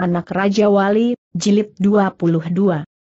Anak Raja Wali, Jilid 22.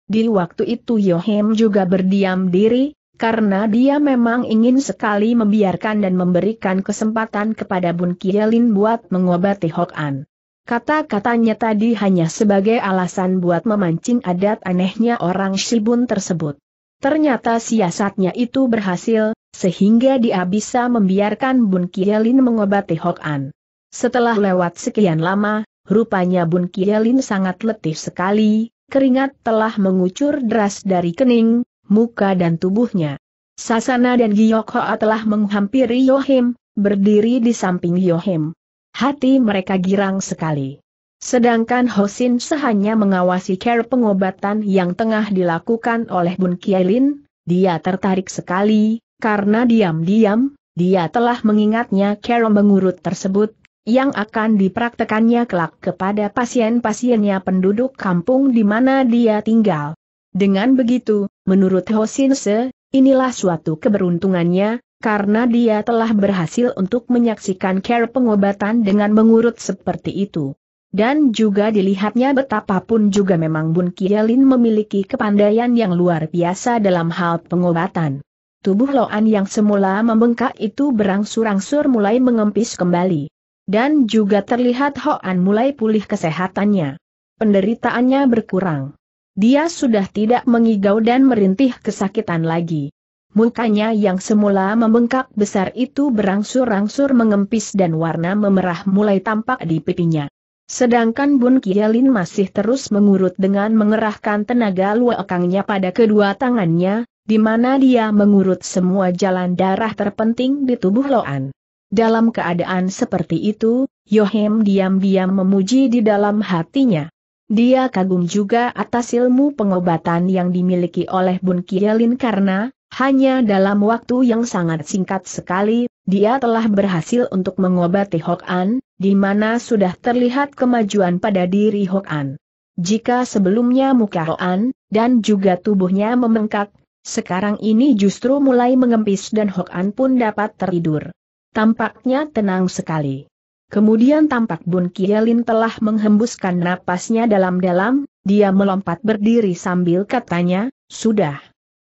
Di waktu itu Yohem juga berdiam diri, karena dia memang ingin sekali membiarkan dan memberikan kesempatan kepada Bun Kielin buat mengobati Hokan. Kata-katanya tadi hanya sebagai alasan buat memancing adat anehnya orang Shibun tersebut. Ternyata siasatnya itu berhasil, sehingga dia bisa membiarkan Bun Kielin mengobati Hokan. Setelah lewat sekian lama, Rupanya Bun Kielin sangat letih sekali, keringat telah mengucur deras dari kening, muka dan tubuhnya. Sasana dan Giyok Hoa telah menghampiri Yohim, berdiri di samping Yohim. Hati mereka girang sekali. Sedangkan Hosin sehanya mengawasi care pengobatan yang tengah dilakukan oleh Bun Kielin, dia tertarik sekali, karena diam-diam, dia telah mengingatnya care mengurut tersebut, yang akan dipraktekannya kelak kepada pasien-pasiennya penduduk kampung di mana dia tinggal. Dengan begitu, menurut Hosinse, inilah suatu keberuntungannya, karena dia telah berhasil untuk menyaksikan care pengobatan dengan mengurut seperti itu. Dan juga dilihatnya betapapun juga memang Bun Kielin memiliki kepandaian yang luar biasa dalam hal pengobatan. Tubuh Loan yang semula membengkak itu berangsur-angsur mulai mengempis kembali. Dan juga terlihat Hoan mulai pulih kesehatannya. Penderitaannya berkurang. Dia sudah tidak mengigau dan merintih kesakitan lagi. Mukanya yang semula membengkak besar itu berangsur-angsur mengempis dan warna memerah mulai tampak di pipinya. Sedangkan Bun Kielin masih terus mengurut dengan mengerahkan tenaga luakangnya pada kedua tangannya, di mana dia mengurut semua jalan darah terpenting di tubuh Loan. Dalam keadaan seperti itu, Yohem diam-diam memuji di dalam hatinya. Dia kagum juga atas ilmu pengobatan yang dimiliki oleh Bun Kielin karena, hanya dalam waktu yang sangat singkat sekali, dia telah berhasil untuk mengobati Hok An, di mana sudah terlihat kemajuan pada diri Hok An. Jika sebelumnya muka Hok An, dan juga tubuhnya membengkak, sekarang ini justru mulai mengempis dan Hok An pun dapat tertidur. Tampaknya tenang sekali. Kemudian tampak Bun Kielin telah menghembuskan napasnya dalam-dalam, dia melompat berdiri sambil katanya, Sudah.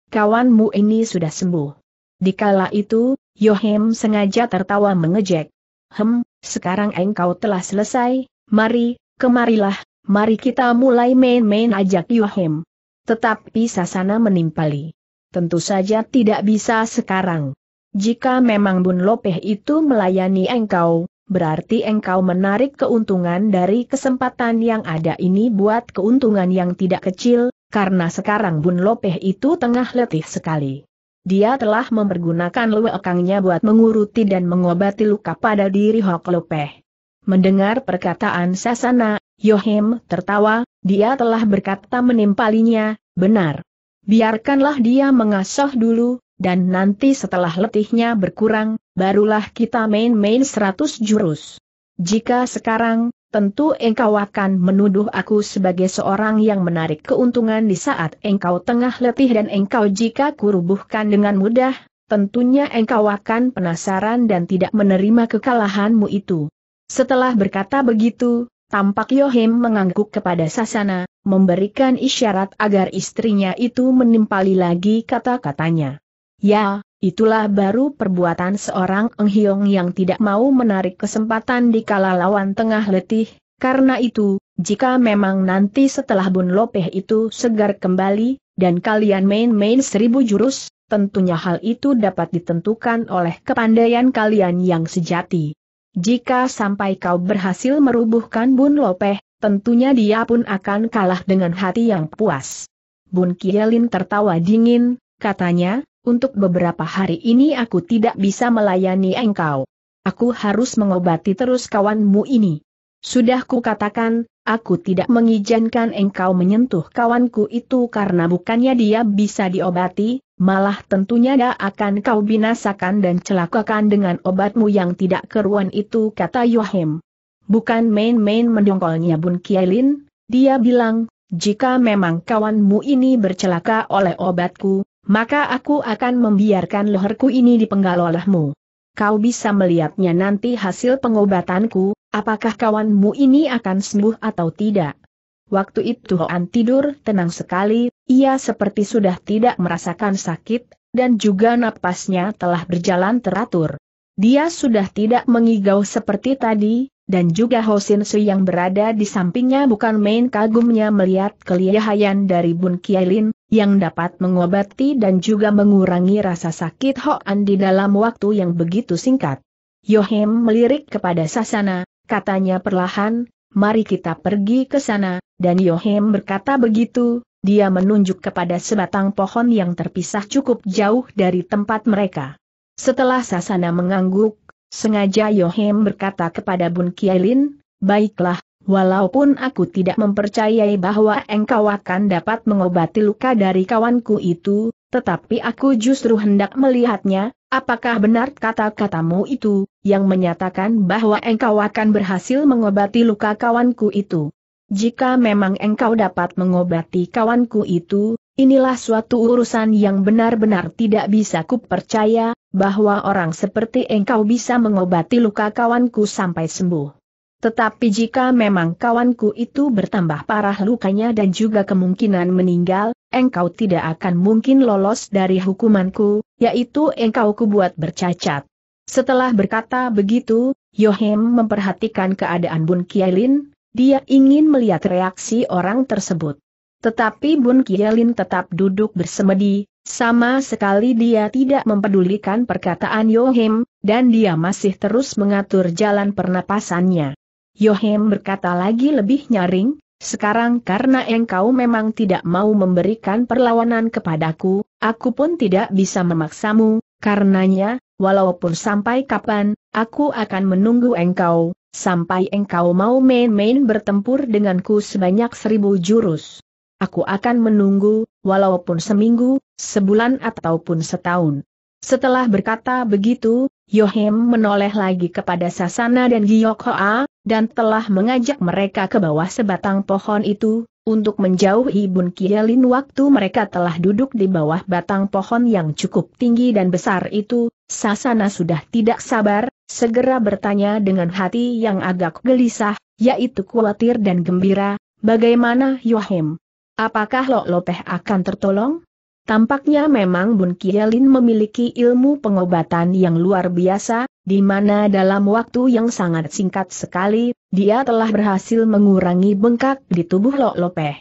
Kawanmu ini sudah sembuh. Dikala itu, Yohem sengaja tertawa mengejek. Hem, sekarang engkau telah selesai, mari, kemarilah, mari kita mulai main-main ajak Yohem. Tetapi Sasana menimpali. Tentu saja tidak bisa sekarang. Jika memang Bun Lopeh itu melayani engkau, berarti engkau menarik keuntungan dari kesempatan yang ada ini buat keuntungan yang tidak kecil, karena sekarang Bun Lopeh itu tengah letih sekali. Dia telah mempergunakan luekangnya buat menguruti dan mengobati luka pada diri Hok Lopeh. Mendengar perkataan Sasana, Yohem tertawa, dia telah berkata menimpalinya, benar. Biarkanlah dia mengasah dulu, dan nanti setelah letihnya berkurang, barulah kita main-main seratus jurus. Jika sekarang, tentu engkau akan menuduh aku sebagai seorang yang menarik keuntungan di saat engkau tengah letih dan engkau jika kurubuhkan dengan mudah, tentunya engkau akan penasaran dan tidak menerima kekalahanmu itu. Setelah berkata begitu, tampak Yohim mengangguk kepada Sasana, memberikan isyarat agar istrinya itu menimpali lagi kata-katanya. Ya, itulah baru perbuatan seorang Eng Hiong yang tidak mau menarik kesempatan di kala lawan tengah letih, karena itu, jika memang nanti setelah Bun Lopeh itu segar kembali, dan kalian main-main seribu jurus, tentunya hal itu dapat ditentukan oleh kepandaian kalian yang sejati. Jika sampai kau berhasil merubuhkan Bun Lopeh, tentunya dia pun akan kalah dengan hati yang puas. Bun Kielin tertawa dingin, katanya, untuk beberapa hari ini aku tidak bisa melayani engkau. Aku harus mengobati terus kawanmu ini. Sudah katakan, aku tidak mengizinkan engkau menyentuh kawanku itu karena bukannya dia bisa diobati, malah tentunya dia akan kau binasakan dan celakakan dengan obatmu yang tidak keruan itu kata Yohim. Bukan main-main mendongkolnya Bun Kielin, dia bilang, jika memang kawanmu ini bercelaka oleh obatku, maka aku akan membiarkan leherku ini dipenggal olehmu. Kau bisa melihatnya nanti hasil pengobatanku, apakah kawanmu ini akan sembuh atau tidak. Waktu itu Hoan tidur tenang sekali, ia seperti sudah tidak merasakan sakit, dan juga napasnya telah berjalan teratur. Dia sudah tidak mengigau seperti tadi, dan juga Hosin Su yang berada di sampingnya bukan main kagumnya melihat kelihayan dari Bun Kielin, yang dapat mengobati dan juga mengurangi rasa sakit Hoan di dalam waktu yang begitu singkat. Yohem melirik kepada Sasana, katanya perlahan, mari kita pergi ke sana, dan Yohem berkata begitu, dia menunjuk kepada sebatang pohon yang terpisah cukup jauh dari tempat mereka. Setelah Sasana mengangguk, Sengaja Yohim berkata kepada Bun Kiailin, baiklah, walaupun aku tidak mempercayai bahwa engkau akan dapat mengobati luka dari kawanku itu, tetapi aku justru hendak melihatnya, apakah benar kata-katamu itu, yang menyatakan bahwa engkau akan berhasil mengobati luka kawanku itu. Jika memang engkau dapat mengobati kawanku itu, Inilah suatu urusan yang benar-benar tidak bisa kupercaya, bahwa orang seperti engkau bisa mengobati luka kawanku sampai sembuh. Tetapi jika memang kawanku itu bertambah parah lukanya dan juga kemungkinan meninggal, engkau tidak akan mungkin lolos dari hukumanku, yaitu engkau kubuat bercacat. Setelah berkata begitu, Yohem memperhatikan keadaan Bun Kielin, dia ingin melihat reaksi orang tersebut. Tetapi Bun Kielin tetap duduk bersemedi, sama sekali dia tidak mempedulikan perkataan Yohim, dan dia masih terus mengatur jalan pernapasannya. Yohim berkata lagi lebih nyaring, sekarang karena engkau memang tidak mau memberikan perlawanan kepadaku, aku pun tidak bisa memaksamu, karenanya, walaupun sampai kapan, aku akan menunggu engkau, sampai engkau mau main-main bertempur denganku sebanyak seribu jurus aku akan menunggu, walaupun seminggu, sebulan ataupun setahun. Setelah berkata begitu, Yohem menoleh lagi kepada Sasana dan Giyokhoa, dan telah mengajak mereka ke bawah sebatang pohon itu, untuk menjauhi Bun Kielin waktu mereka telah duduk di bawah batang pohon yang cukup tinggi dan besar itu, Sasana sudah tidak sabar, segera bertanya dengan hati yang agak gelisah, yaitu khawatir dan gembira, bagaimana Yohem? Apakah Lok Lopeh akan tertolong? Tampaknya memang Bun Kielin memiliki ilmu pengobatan yang luar biasa, di mana dalam waktu yang sangat singkat sekali, dia telah berhasil mengurangi bengkak di tubuh Lok Lopeh.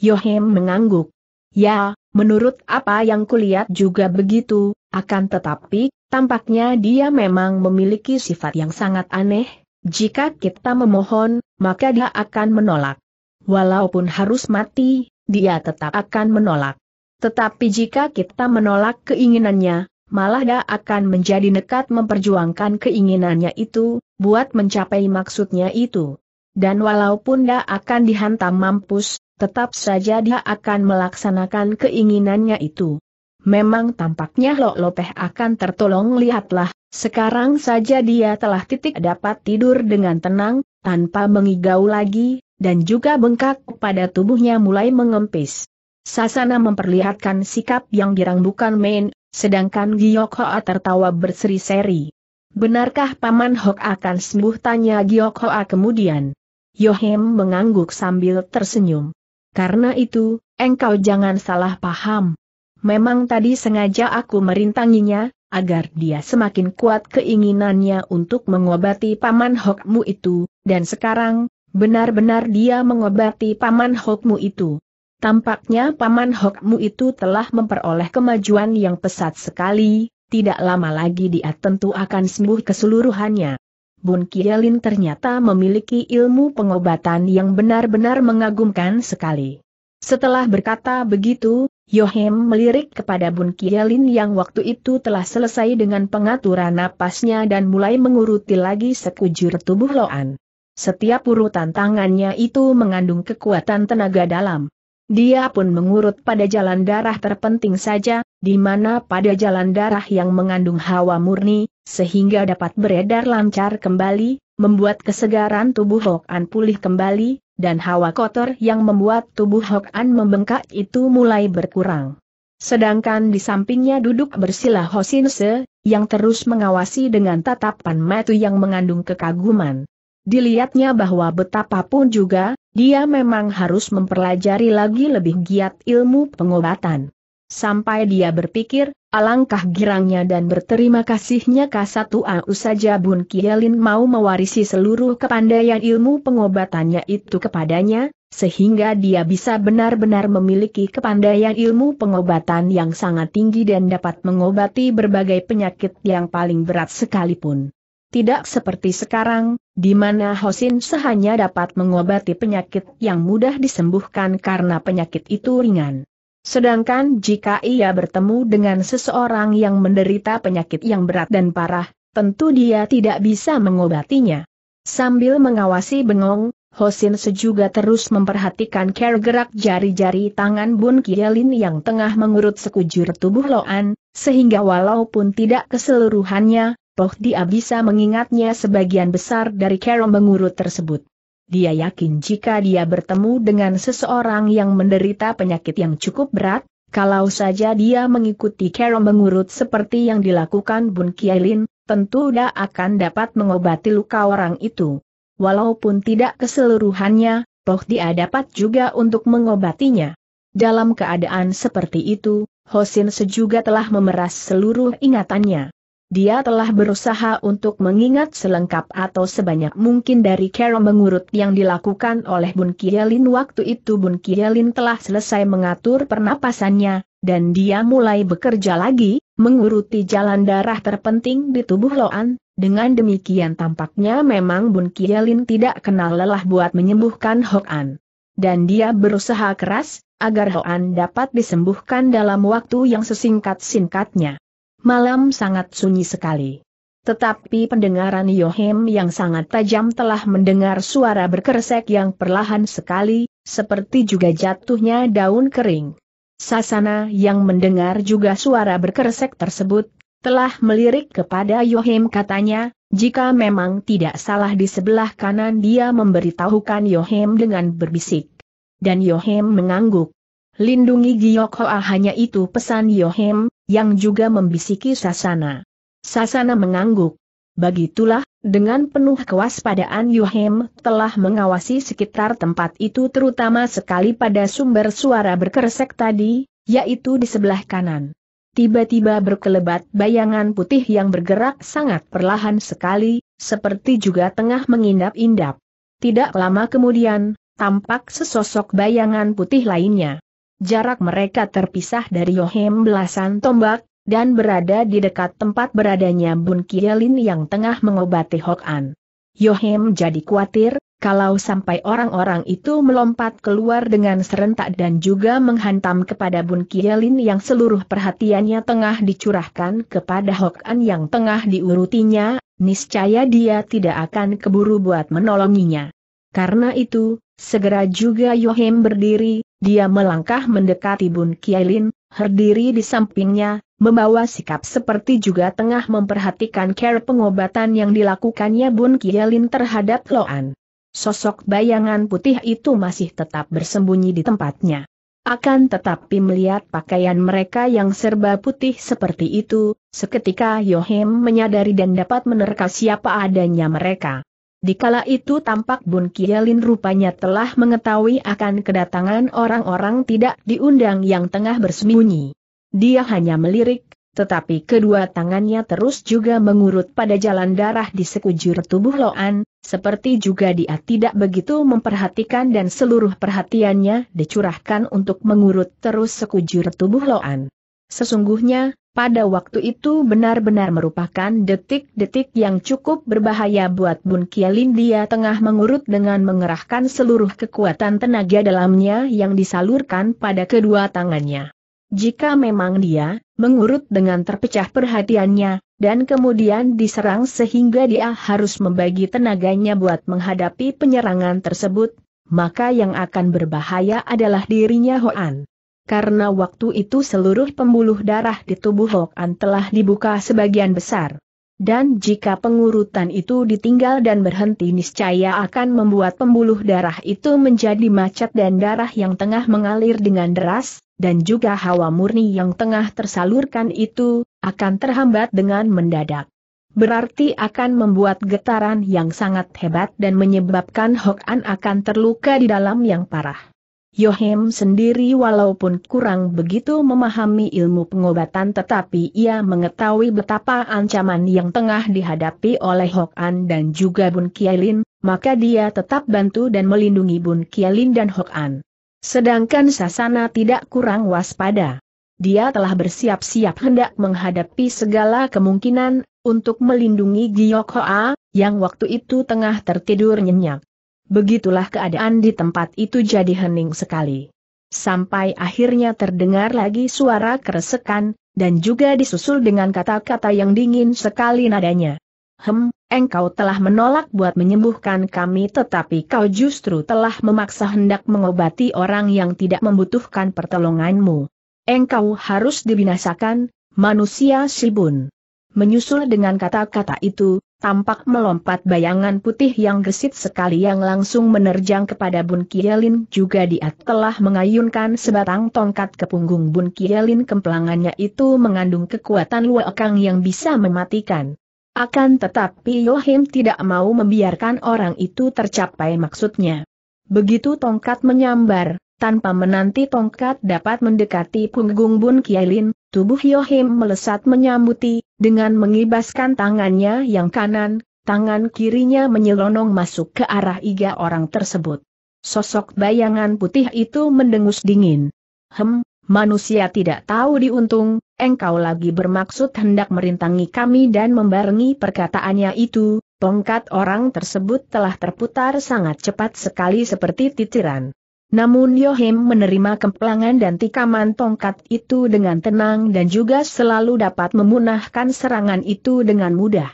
Yohem mengangguk. Ya, menurut apa yang kulihat juga begitu, akan tetapi, tampaknya dia memang memiliki sifat yang sangat aneh, jika kita memohon, maka dia akan menolak. Walaupun harus mati, dia tetap akan menolak. Tetapi jika kita menolak keinginannya, malah dia akan menjadi nekat memperjuangkan keinginannya itu, buat mencapai maksudnya itu. Dan walaupun dia akan dihantam mampus, tetap saja dia akan melaksanakan keinginannya itu. Memang tampaknya Lok Lopeh akan tertolong lihatlah, sekarang saja dia telah titik dapat tidur dengan tenang, tanpa mengigau lagi, dan juga bengkak pada tubuhnya mulai mengempis. Sasana memperlihatkan sikap yang girang bukan main, sedangkan Giok Hoa tertawa berseri-seri. Benarkah Paman Hok akan sembuh tanya Giok Hoa kemudian? Yohem mengangguk sambil tersenyum. Karena itu, engkau jangan salah paham. Memang tadi sengaja aku merintanginya, agar dia semakin kuat keinginannya untuk mengobati paman Hokmu itu, dan sekarang, Benar-benar dia mengobati Paman Hokmu itu. Tampaknya Paman Hokmu itu telah memperoleh kemajuan yang pesat sekali, tidak lama lagi dia tentu akan sembuh keseluruhannya. Bun Kielin ternyata memiliki ilmu pengobatan yang benar-benar mengagumkan sekali. Setelah berkata begitu, Yohem melirik kepada Bun Kielin yang waktu itu telah selesai dengan pengaturan napasnya dan mulai menguruti lagi sekujur tubuh Loan. Setiap urutan tangannya itu mengandung kekuatan tenaga dalam. Dia pun mengurut pada jalan darah terpenting saja, di mana pada jalan darah yang mengandung hawa murni, sehingga dapat beredar lancar kembali, membuat kesegaran tubuh Hokan pulih kembali, dan hawa kotor yang membuat tubuh Hokan membengkak itu mulai berkurang. Sedangkan di sampingnya duduk bersila Hosinse, yang terus mengawasi dengan tatapan mata yang mengandung kekaguman. Dilihatnya bahwa betapapun juga, dia memang harus mempelajari lagi lebih giat ilmu pengobatan. Sampai dia berpikir, alangkah girangnya dan berterima kasihnya Kasatu Au saja Bun Kielin mau mewarisi seluruh kepandaian ilmu pengobatannya itu kepadanya, sehingga dia bisa benar-benar memiliki kepandaian ilmu pengobatan yang sangat tinggi dan dapat mengobati berbagai penyakit yang paling berat sekalipun. Tidak seperti sekarang, di mana Hosin sehanya dapat mengobati penyakit yang mudah disembuhkan karena penyakit itu ringan. Sedangkan jika ia bertemu dengan seseorang yang menderita penyakit yang berat dan parah, tentu dia tidak bisa mengobatinya. Sambil mengawasi bengong, Hosin sejuga terus memperhatikan care gerak jari-jari tangan Bun Kielin yang tengah mengurut sekujur tubuh Loan, sehingga walaupun tidak keseluruhannya, Poh dia bisa mengingatnya sebagian besar dari kerong mengurut tersebut. Dia yakin jika dia bertemu dengan seseorang yang menderita penyakit yang cukup berat, kalau saja dia mengikuti kerong mengurut seperti yang dilakukan Bun Kielin, tentu dia akan dapat mengobati luka orang itu. Walaupun tidak keseluruhannya, Poh dia dapat juga untuk mengobatinya. Dalam keadaan seperti itu, Hosin sejuga telah memeras seluruh ingatannya. Dia telah berusaha untuk mengingat selengkap atau sebanyak mungkin dari cara mengurut yang dilakukan oleh Bun Kielin waktu itu Bun Kielin telah selesai mengatur pernapasannya, dan dia mulai bekerja lagi, menguruti jalan darah terpenting di tubuh Loan, dengan demikian tampaknya memang Bun Kielin tidak kenal lelah buat menyembuhkan Hoan. Dan dia berusaha keras, agar Hoan dapat disembuhkan dalam waktu yang sesingkat-singkatnya. Malam sangat sunyi sekali. Tetapi pendengaran Yohem yang sangat tajam telah mendengar suara berkeresek yang perlahan sekali, seperti juga jatuhnya daun kering. Sasana yang mendengar juga suara berkeresek tersebut, telah melirik kepada Yohem katanya, jika memang tidak salah di sebelah kanan dia memberitahukan Yohem dengan berbisik. Dan Yohem mengangguk. Lindungi Giok Hoa hanya itu pesan Yohem, yang juga membisiki Sasana. Sasana mengangguk. Begitulah, dengan penuh kewaspadaan Yohem telah mengawasi sekitar tempat itu terutama sekali pada sumber suara berkeresek tadi, yaitu di sebelah kanan. Tiba-tiba berkelebat bayangan putih yang bergerak sangat perlahan sekali, seperti juga tengah mengindap-indap. Tidak lama kemudian, tampak sesosok bayangan putih lainnya jarak mereka terpisah dari Yohem belasan tombak, dan berada di dekat tempat beradanya Bun Kielin yang tengah mengobati Hokan. Yohem jadi khawatir, kalau sampai orang-orang itu melompat keluar dengan serentak dan juga menghantam kepada Bun Kielin yang seluruh perhatiannya tengah dicurahkan kepada Hokan yang tengah diurutinya, niscaya dia tidak akan keburu buat menolonginya. Karena itu, segera juga Yohem berdiri, dia melangkah mendekati Bun Kielin, berdiri di sampingnya, membawa sikap seperti juga tengah memperhatikan care pengobatan yang dilakukannya Bun Kielin terhadap Loan. Sosok bayangan putih itu masih tetap bersembunyi di tempatnya. Akan tetapi melihat pakaian mereka yang serba putih seperti itu, seketika Yohem menyadari dan dapat menerka siapa adanya mereka. Di Dikala itu tampak Bun Kielin rupanya telah mengetahui akan kedatangan orang-orang tidak diundang yang tengah bersembunyi. Dia hanya melirik, tetapi kedua tangannya terus juga mengurut pada jalan darah di sekujur tubuh Loan, seperti juga dia tidak begitu memperhatikan dan seluruh perhatiannya dicurahkan untuk mengurut terus sekujur tubuh Loan. Sesungguhnya, pada waktu itu benar-benar merupakan detik-detik yang cukup berbahaya buat Bun Kielin dia tengah mengurut dengan mengerahkan seluruh kekuatan tenaga dalamnya yang disalurkan pada kedua tangannya. Jika memang dia, mengurut dengan terpecah perhatiannya, dan kemudian diserang sehingga dia harus membagi tenaganya buat menghadapi penyerangan tersebut, maka yang akan berbahaya adalah dirinya Hoan karena waktu itu seluruh pembuluh darah di tubuh Hok telah dibuka sebagian besar. Dan jika pengurutan itu ditinggal dan berhenti niscaya akan membuat pembuluh darah itu menjadi macet dan darah yang tengah mengalir dengan deras, dan juga hawa murni yang tengah tersalurkan itu, akan terhambat dengan mendadak. Berarti akan membuat getaran yang sangat hebat dan menyebabkan Hok akan terluka di dalam yang parah. Yohim sendiri walaupun kurang begitu memahami ilmu pengobatan tetapi ia mengetahui betapa ancaman yang tengah dihadapi oleh Hok An dan juga Bun Kialin, maka dia tetap bantu dan melindungi Bun Kialin dan Hok An. Sedangkan Sasana tidak kurang waspada. Dia telah bersiap-siap hendak menghadapi segala kemungkinan untuk melindungi Giyok Hoa, yang waktu itu tengah tertidur nyenyak. Begitulah keadaan di tempat itu jadi hening sekali. Sampai akhirnya terdengar lagi suara keresekan, dan juga disusul dengan kata-kata yang dingin sekali nadanya. Hem, engkau telah menolak buat menyembuhkan kami tetapi kau justru telah memaksa hendak mengobati orang yang tidak membutuhkan pertolonganmu. Engkau harus dibinasakan, manusia sibun. Menyusul dengan kata-kata itu, Tampak melompat bayangan putih yang gesit sekali yang langsung menerjang kepada Bun Kielin juga dia telah mengayunkan sebatang tongkat ke punggung Bun Kielin kemplangannya itu mengandung kekuatan luakang yang bisa mematikan. Akan tetapi Yohim tidak mau membiarkan orang itu tercapai maksudnya. Begitu tongkat menyambar, tanpa menanti tongkat dapat mendekati punggung Bun Kielin, tubuh Yohim melesat menyambuti, dengan mengibaskan tangannya yang kanan, tangan kirinya menyelonong masuk ke arah iga orang tersebut. Sosok bayangan putih itu mendengus dingin. Hem, manusia tidak tahu diuntung, engkau lagi bermaksud hendak merintangi kami dan membarengi perkataannya itu, tongkat orang tersebut telah terputar sangat cepat sekali seperti titiran. Namun Yohim menerima kemplangan dan tikaman tongkat itu dengan tenang dan juga selalu dapat memunahkan serangan itu dengan mudah.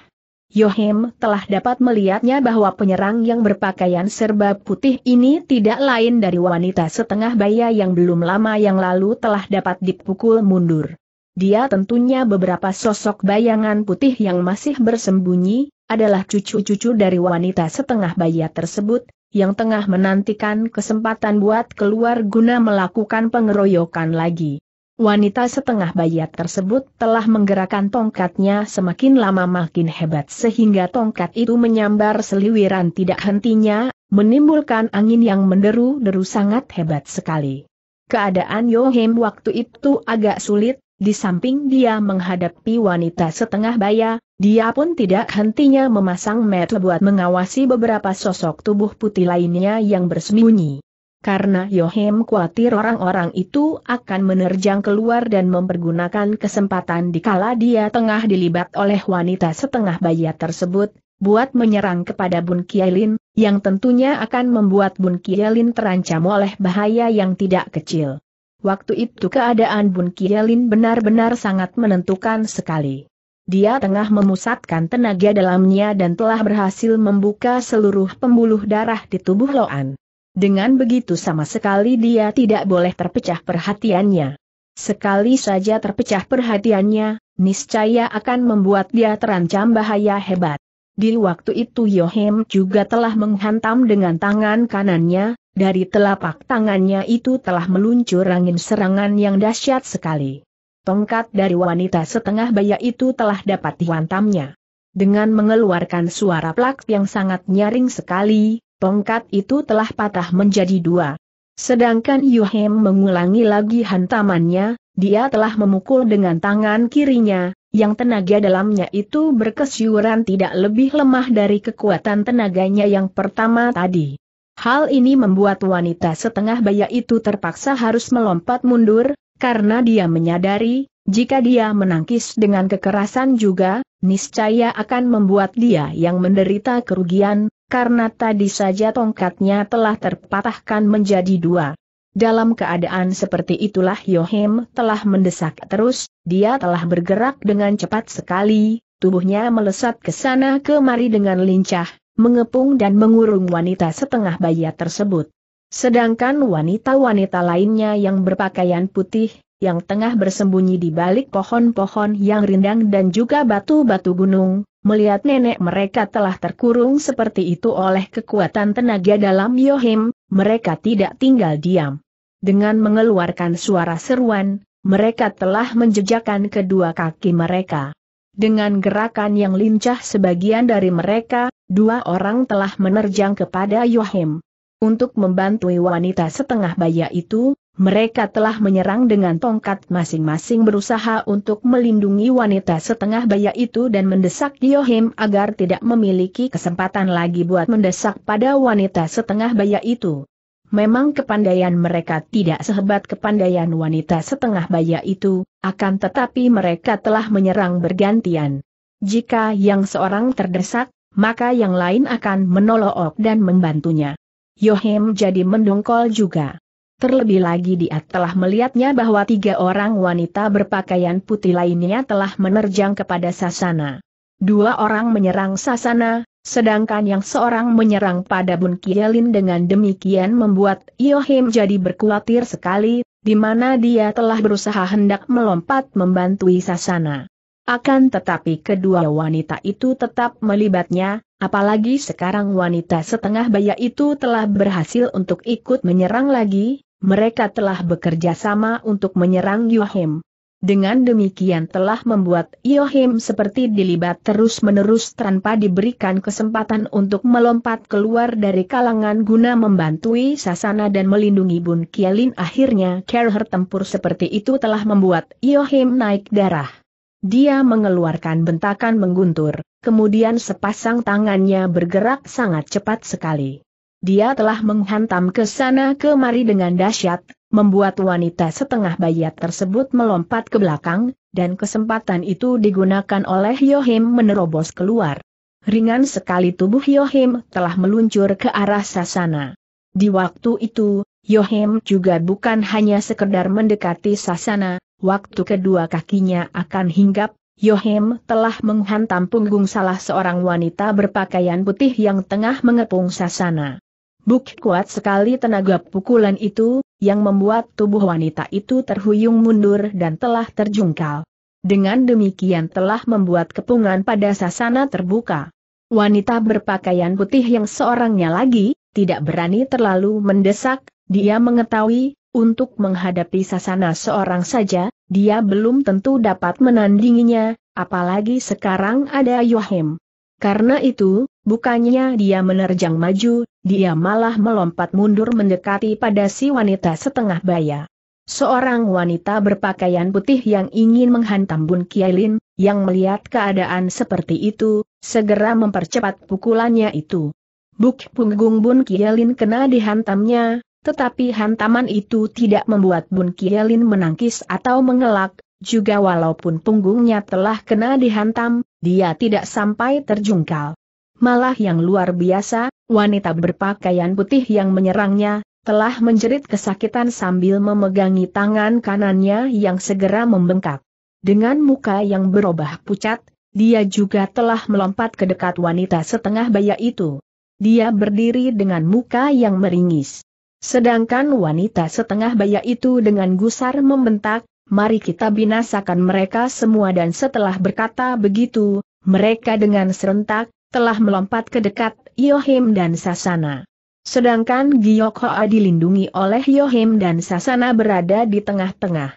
Yohim telah dapat melihatnya bahwa penyerang yang berpakaian serba putih ini tidak lain dari wanita setengah baya yang belum lama yang lalu telah dapat dipukul mundur. Dia tentunya beberapa sosok bayangan putih yang masih bersembunyi, adalah cucu-cucu dari wanita setengah baya tersebut, yang tengah menantikan kesempatan buat keluar guna melakukan pengeroyokan lagi. Wanita setengah bayat tersebut telah menggerakkan tongkatnya semakin lama makin hebat sehingga tongkat itu menyambar seliwiran tidak hentinya, menimbulkan angin yang menderu-deru sangat hebat sekali. Keadaan Yohem waktu itu agak sulit, di samping dia menghadapi wanita setengah baya, dia pun tidak hentinya memasang mata buat mengawasi beberapa sosok tubuh putih lainnya yang bersembunyi. Karena Yohem khawatir orang-orang itu akan menerjang keluar dan mempergunakan kesempatan dikala dia tengah dilibat oleh wanita setengah baya tersebut, buat menyerang kepada Bun Kielin, yang tentunya akan membuat Bun Kielin terancam oleh bahaya yang tidak kecil. Waktu itu keadaan Bun Kielin benar-benar sangat menentukan sekali. Dia tengah memusatkan tenaga dalamnya dan telah berhasil membuka seluruh pembuluh darah di tubuh Loan. Dengan begitu sama sekali dia tidak boleh terpecah perhatiannya. Sekali saja terpecah perhatiannya, niscaya akan membuat dia terancam bahaya hebat. Di waktu itu Yohem juga telah menghantam dengan tangan kanannya, dari telapak tangannya itu telah meluncur angin serangan yang dahsyat sekali. Tongkat dari wanita setengah baya itu telah dapat dihantamnya. Dengan mengeluarkan suara plak yang sangat nyaring sekali, tongkat itu telah patah menjadi dua. Sedangkan Yuhem mengulangi lagi hantamannya, dia telah memukul dengan tangan kirinya, yang tenaga dalamnya itu berkesiuran tidak lebih lemah dari kekuatan tenaganya yang pertama tadi. Hal ini membuat wanita setengah baya itu terpaksa harus melompat mundur, karena dia menyadari, jika dia menangkis dengan kekerasan juga, niscaya akan membuat dia yang menderita kerugian, karena tadi saja tongkatnya telah terpatahkan menjadi dua. Dalam keadaan seperti itulah Yohim telah mendesak terus, dia telah bergerak dengan cepat sekali, tubuhnya melesat ke sana kemari dengan lincah, mengepung dan mengurung wanita setengah baya tersebut. Sedangkan wanita-wanita lainnya yang berpakaian putih, yang tengah bersembunyi di balik pohon-pohon yang rindang dan juga batu-batu gunung, melihat nenek mereka telah terkurung seperti itu oleh kekuatan tenaga dalam Yohim, mereka tidak tinggal diam. Dengan mengeluarkan suara seruan, mereka telah menjejakkan kedua kaki mereka. Dengan gerakan yang lincah sebagian dari mereka, dua orang telah menerjang kepada Yohim. Untuk membantu wanita setengah baya itu, mereka telah menyerang dengan tongkat masing-masing berusaha untuk melindungi wanita setengah baya itu dan mendesak Yohim agar tidak memiliki kesempatan lagi buat mendesak pada wanita setengah baya itu. Memang kepandaian mereka tidak sehebat kepandaian wanita setengah baya itu, akan tetapi mereka telah menyerang bergantian. Jika yang seorang terdesak, maka yang lain akan menolok dan membantunya. Yohem jadi mendongkol juga. Terlebih lagi dia telah melihatnya bahwa tiga orang wanita berpakaian putih lainnya telah menerjang kepada Sasana. Dua orang menyerang Sasana, Sedangkan yang seorang menyerang pada Bun Kielin dengan demikian membuat Yohim jadi berkhawatir sekali, di mana dia telah berusaha hendak melompat membantu Sasana. Akan tetapi kedua wanita itu tetap melibatnya, apalagi sekarang wanita setengah baya itu telah berhasil untuk ikut menyerang lagi, mereka telah bekerja sama untuk menyerang Yohim. Dengan demikian telah membuat Yohim seperti dilibat terus-menerus tanpa diberikan kesempatan untuk melompat keluar dari kalangan guna membantui sasana dan melindungi Bun Kialin. Akhirnya Kerher tempur seperti itu telah membuat Yohim naik darah. Dia mengeluarkan bentakan mengguntur, kemudian sepasang tangannya bergerak sangat cepat sekali. Dia telah menghantam ke sana kemari dengan dahsyat, membuat wanita setengah bayat tersebut melompat ke belakang, dan kesempatan itu digunakan oleh Yohim menerobos keluar. Ringan sekali tubuh Yohim telah meluncur ke arah Sasana. Di waktu itu, Yohim juga bukan hanya sekedar mendekati Sasana, waktu kedua kakinya akan hinggap Yohim telah menghantam punggung salah seorang wanita berpakaian putih yang tengah mengepung sasana. Buk kuat sekali tenaga pukulan itu, yang membuat tubuh wanita itu terhuyung mundur dan telah terjungkal. Dengan demikian telah membuat kepungan pada sasana terbuka. Wanita berpakaian putih yang seorangnya lagi, tidak berani terlalu mendesak, dia mengetahui, untuk menghadapi sasana seorang saja, dia belum tentu dapat menandinginya, apalagi sekarang ada Yohim. Karena itu, bukannya dia menerjang maju, dia malah melompat mundur mendekati pada si wanita setengah baya. Seorang wanita berpakaian putih yang ingin menghantam Bun Kielin, yang melihat keadaan seperti itu, segera mempercepat pukulannya itu. Buk punggung Bun Kielin kena dihantamnya, tetapi hantaman itu tidak membuat Bun Kielin menangkis atau mengelak, juga walaupun punggungnya telah kena dihantam, dia tidak sampai terjungkal. Malah yang luar biasa, wanita berpakaian putih yang menyerangnya, telah menjerit kesakitan sambil memegangi tangan kanannya yang segera membengkak. Dengan muka yang berubah pucat, dia juga telah melompat ke dekat wanita setengah baya itu. Dia berdiri dengan muka yang meringis. Sedangkan wanita setengah baya itu dengan gusar membentak, mari kita binasakan mereka semua dan setelah berkata begitu, mereka dengan serentak, telah melompat ke dekat Yohim dan Sasana. Sedangkan Giok Hoa dilindungi oleh Yohim dan Sasana berada di tengah-tengah.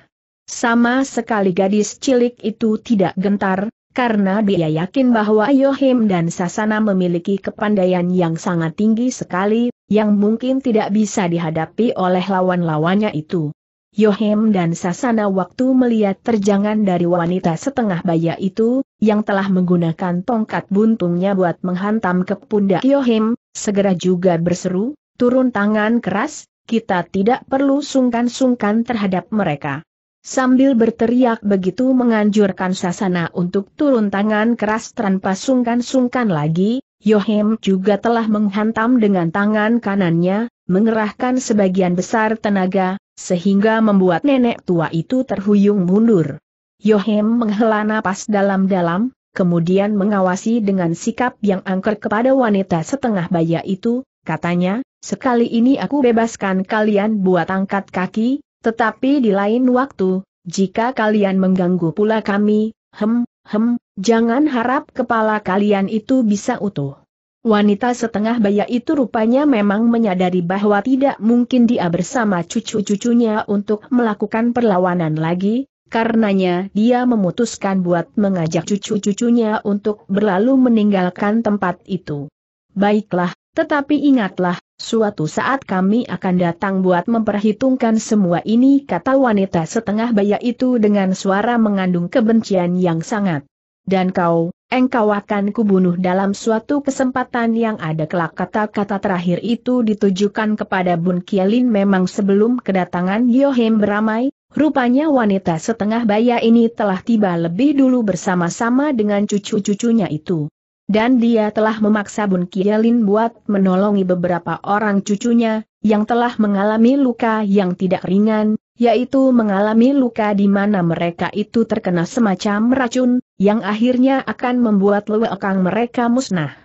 Sama sekali gadis cilik itu tidak gentar, karena dia yakin bahwa Yohim dan Sasana memiliki kepandaian yang sangat tinggi sekali, yang mungkin tidak bisa dihadapi oleh lawan-lawannya itu. Yohem dan Sasana waktu melihat terjangan dari wanita setengah baya itu, yang telah menggunakan tongkat buntungnya buat menghantam ke pundak Yohem, segera juga berseru, turun tangan keras, kita tidak perlu sungkan-sungkan terhadap mereka. Sambil berteriak begitu menganjurkan Sasana untuk turun tangan keras tanpa sungkan-sungkan lagi, Yohim juga telah menghantam dengan tangan kanannya, mengerahkan sebagian besar tenaga, sehingga membuat nenek tua itu terhuyung mundur. Yohim menghela napas dalam-dalam, kemudian mengawasi dengan sikap yang angker kepada wanita setengah baya itu, katanya, sekali ini aku bebaskan kalian buat angkat kaki, tetapi di lain waktu, jika kalian mengganggu pula kami, hem, Hem, jangan harap kepala kalian itu bisa utuh. Wanita setengah baya itu rupanya memang menyadari bahwa tidak mungkin dia bersama cucu-cucunya untuk melakukan perlawanan lagi, karenanya dia memutuskan buat mengajak cucu-cucunya untuk berlalu meninggalkan tempat itu. Baiklah, tetapi ingatlah, Suatu saat kami akan datang buat memperhitungkan semua ini kata wanita setengah baya itu dengan suara mengandung kebencian yang sangat. Dan kau, engkau akan kubunuh dalam suatu kesempatan yang ada kelak kata-kata terakhir itu ditujukan kepada Bun Kielin memang sebelum kedatangan Yohem beramai, rupanya wanita setengah baya ini telah tiba lebih dulu bersama-sama dengan cucu-cucunya itu. Dan dia telah memaksa Bun Kielin buat menolongi beberapa orang cucunya, yang telah mengalami luka yang tidak ringan, yaitu mengalami luka di mana mereka itu terkena semacam racun, yang akhirnya akan membuat lewekang mereka musnah.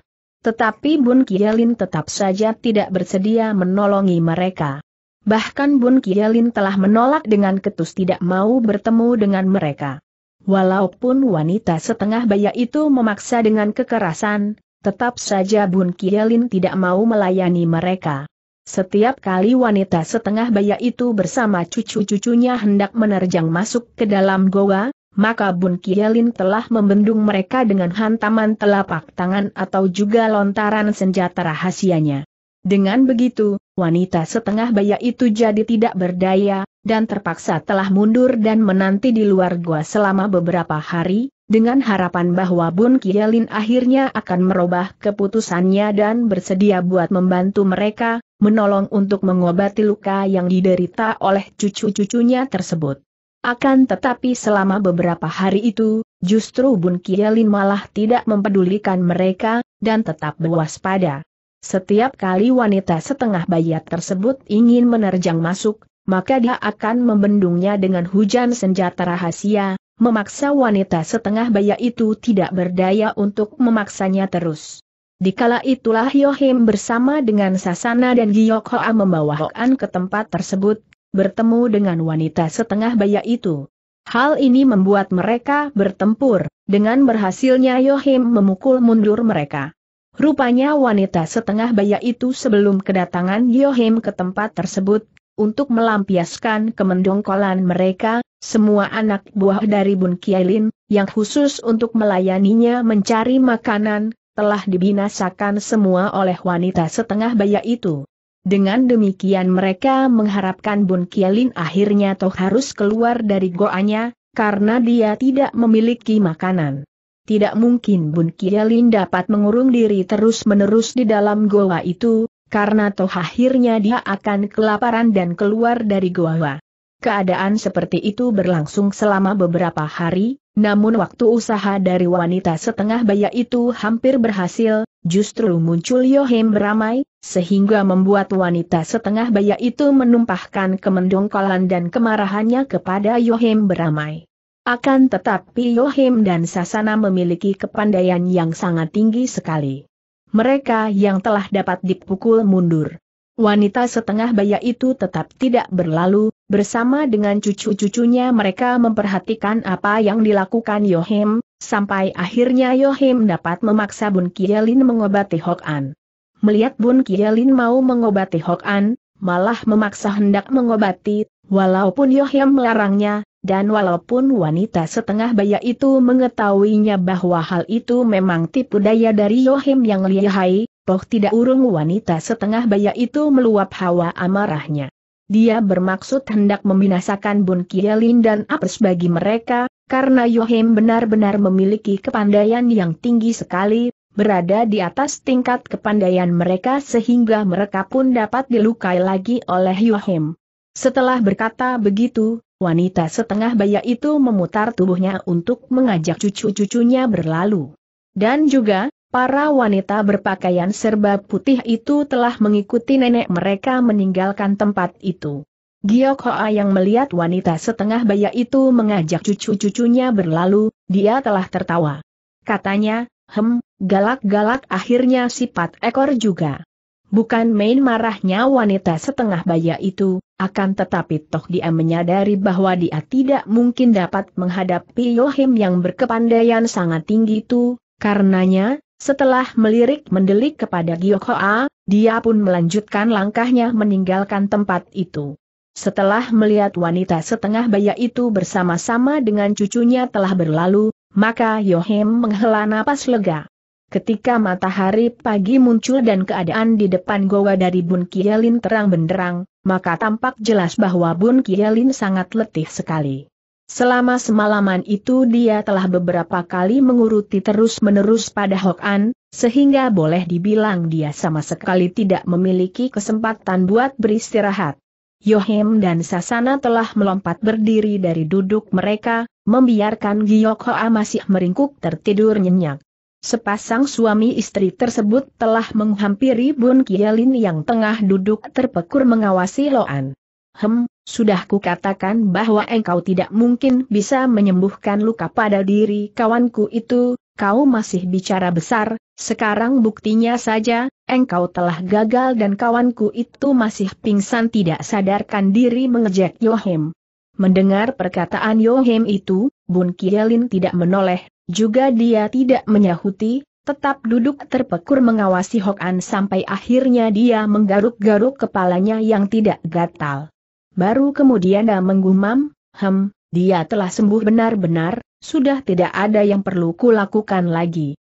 Tetapi Bun Kielin tetap saja tidak bersedia menolongi mereka. Bahkan Bun Kielin telah menolak dengan ketus tidak mau bertemu dengan mereka. Walaupun wanita setengah baya itu memaksa dengan kekerasan, tetap saja Bun Kielin tidak mau melayani mereka. Setiap kali wanita setengah baya itu bersama cucu-cucunya hendak menerjang masuk ke dalam goa, maka Bun Kielin telah membendung mereka dengan hantaman telapak tangan atau juga lontaran senjata rahasianya. Dengan begitu, wanita setengah baya itu jadi tidak berdaya, dan terpaksa telah mundur dan menanti di luar gua selama beberapa hari, dengan harapan bahwa Bun Kielin akhirnya akan merubah keputusannya dan bersedia buat membantu mereka, menolong untuk mengobati luka yang diderita oleh cucu-cucunya tersebut. Akan tetapi selama beberapa hari itu, justru Bun Kielin malah tidak mempedulikan mereka, dan tetap berwaspada. Setiap kali wanita setengah bayat tersebut ingin menerjang masuk, maka dia akan membendungnya dengan hujan senjata rahasia, memaksa wanita setengah bayi itu tidak berdaya untuk memaksanya terus. Dikala itulah Yohim bersama dengan Sasana dan Giyokhoa membawa Hoan ke tempat tersebut, bertemu dengan wanita setengah baya itu. Hal ini membuat mereka bertempur, dengan berhasilnya Yohim memukul mundur mereka. Rupanya wanita setengah baya itu sebelum kedatangan Yohim ke tempat tersebut, untuk melampiaskan kemendongkolan mereka, semua anak buah dari Bun Kielin yang khusus untuk melayaninya mencari makanan, telah dibinasakan semua oleh wanita setengah baya itu. Dengan demikian mereka mengharapkan Bun Kielin akhirnya toh harus keluar dari goanya, karena dia tidak memiliki makanan tidak mungkin Bun Kialin dapat mengurung diri terus-menerus di dalam goa itu, karena toh akhirnya dia akan kelaparan dan keluar dari goa. Keadaan seperti itu berlangsung selama beberapa hari, namun waktu usaha dari wanita setengah baya itu hampir berhasil, justru muncul Yohem beramai, sehingga membuat wanita setengah baya itu menumpahkan kemendongkolan dan kemarahannya kepada Yohem beramai. Akan tetapi Yohim dan Sasana memiliki kepandaian yang sangat tinggi sekali. Mereka yang telah dapat dipukul mundur. Wanita setengah baya itu tetap tidak berlalu, bersama dengan cucu-cucunya mereka memperhatikan apa yang dilakukan Yohim, sampai akhirnya Yohim dapat memaksa Bun Kielin mengobati Hokan. Melihat Bun Kielin mau mengobati Hokan, malah memaksa hendak mengobati, walaupun Yohim melarangnya, dan walaupun wanita setengah baya itu mengetahuinya bahwa hal itu memang tipu daya dari Yohim yang lihai, toh tidak urung wanita setengah baya itu meluap hawa amarahnya. Dia bermaksud hendak membinasakan Bun Kielin dan Apes bagi mereka, karena Yohim benar-benar memiliki kepandaian yang tinggi sekali, berada di atas tingkat kepandaian mereka sehingga mereka pun dapat dilukai lagi oleh Yohim. Setelah berkata begitu, Wanita setengah baya itu memutar tubuhnya untuk mengajak cucu-cucunya berlalu. Dan juga, para wanita berpakaian serba putih itu telah mengikuti nenek mereka meninggalkan tempat itu. Giok Hoa yang melihat wanita setengah baya itu mengajak cucu-cucunya berlalu, dia telah tertawa. Katanya, hem, galak-galak akhirnya sifat ekor juga. Bukan main marahnya wanita setengah baya itu, akan tetapi toh dia menyadari bahwa dia tidak mungkin dapat menghadapi Yohim yang berkepandaian sangat tinggi itu, karenanya, setelah melirik mendelik kepada Gyokoa, dia pun melanjutkan langkahnya meninggalkan tempat itu. Setelah melihat wanita setengah baya itu bersama-sama dengan cucunya telah berlalu, maka Yohim menghela napas lega. Ketika matahari pagi muncul dan keadaan di depan goa dari Bun Kielin terang benderang, maka tampak jelas bahwa Bun Kielin sangat letih sekali. Selama semalaman itu dia telah beberapa kali menguruti terus-menerus pada Hok An, sehingga boleh dibilang dia sama sekali tidak memiliki kesempatan buat beristirahat. Yohem dan Sasana telah melompat berdiri dari duduk mereka, membiarkan Giyok Hoa masih meringkuk tertidur nyenyak. Sepasang suami istri tersebut telah menghampiri Bun Kielin yang tengah duduk terpekur mengawasi Loan. Hem, sudah kukatakan bahwa engkau tidak mungkin bisa menyembuhkan luka pada diri kawanku itu, kau masih bicara besar, sekarang buktinya saja, engkau telah gagal dan kawanku itu masih pingsan tidak sadarkan diri mengejek Yohem. Mendengar perkataan Yohem itu, Bun Kielin tidak menoleh, juga dia tidak menyahuti, tetap duduk terpekur mengawasi Hokan sampai akhirnya dia menggaruk-garuk kepalanya yang tidak gatal. Baru kemudian dia menggumam, hem, dia telah sembuh benar-benar, sudah tidak ada yang perlu kulakukan lagi.